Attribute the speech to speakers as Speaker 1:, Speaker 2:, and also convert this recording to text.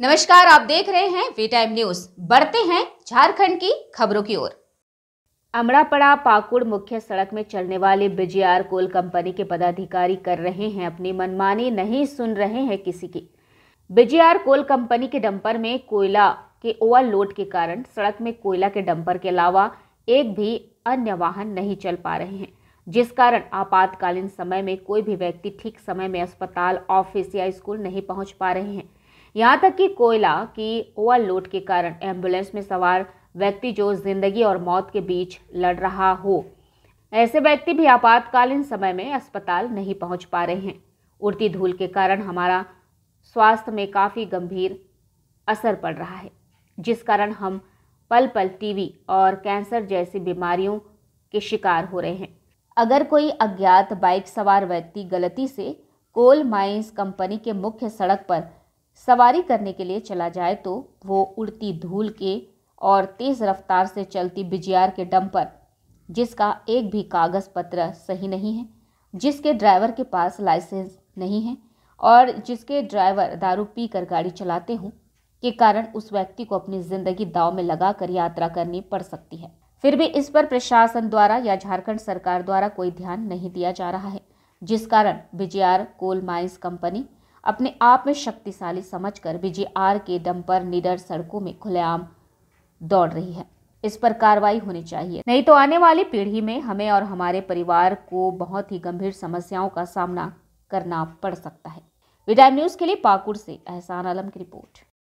Speaker 1: नमस्कार आप देख रहे हैं वी टाइम न्यूज बढ़ते हैं झारखंड की खबरों की ओर अमड़ापड़ा पाकुड़ मुख्य सड़क में चलने वाले बिजियार कोल कंपनी के पदाधिकारी कर रहे हैं अपनी मनमानी नहीं सुन रहे हैं किसी की बिजियार कोल कंपनी के डंपर में कोयला के ओवरलोड के कारण सड़क में कोयला के डंपर के अलावा एक भी अन्य वाहन नहीं चल पा रहे हैं जिस कारण आपातकालीन समय में कोई भी व्यक्ति ठीक समय में अस्पताल ऑफिस या स्कूल नहीं पहुंच पा रहे हैं यहाँ तक कि कोयला की ओवरलोड के कारण एम्बुलेंस में सवार व्यक्ति जो जिंदगी और मौत के बीच लड़ रहा हो ऐसे व्यक्ति भी आपातकालीन समय में अस्पताल नहीं पहुंच पा रहे हैं उड़ती धूल के कारण हमारा स्वास्थ्य में काफ़ी गंभीर असर पड़ रहा है जिस कारण हम पल पल टीवी और कैंसर जैसी बीमारियों के शिकार हो रहे हैं अगर कोई अज्ञात बाइक सवार व्यक्ति गलती से कोल माइंस कंपनी के मुख्य सड़क पर सवारी करने के लिए चला जाए तो वो उड़ती धूल के और तेज़ रफ्तार से चलती बिजियार के डंपर जिसका एक भी कागज़ पत्र सही नहीं है जिसके ड्राइवर के पास लाइसेंस नहीं है और जिसके ड्राइवर दारू पी कर गाड़ी चलाते हों के कारण उस व्यक्ति को अपनी ज़िंदगी दाव में लगा कर यात्रा करनी पड़ सकती है फिर भी इस पर प्रशासन द्वारा या झारखंड सरकार द्वारा कोई ध्यान नहीं दिया जा रहा है जिस कारण बिजियार कोल माइंस कंपनी अपने आप में शक्तिशाली समझकर बीजेआर के दम पर निडर सड़कों में खुलेआम दौड़ रही है इस पर कार्रवाई होनी चाहिए नहीं तो आने वाली पीढ़ी में हमें और हमारे परिवार को बहुत ही गंभीर समस्याओं का सामना करना पड़ सकता है विदाई न्यूज़ के लिए पाकुड़ से एहसान आलम की रिपोर्ट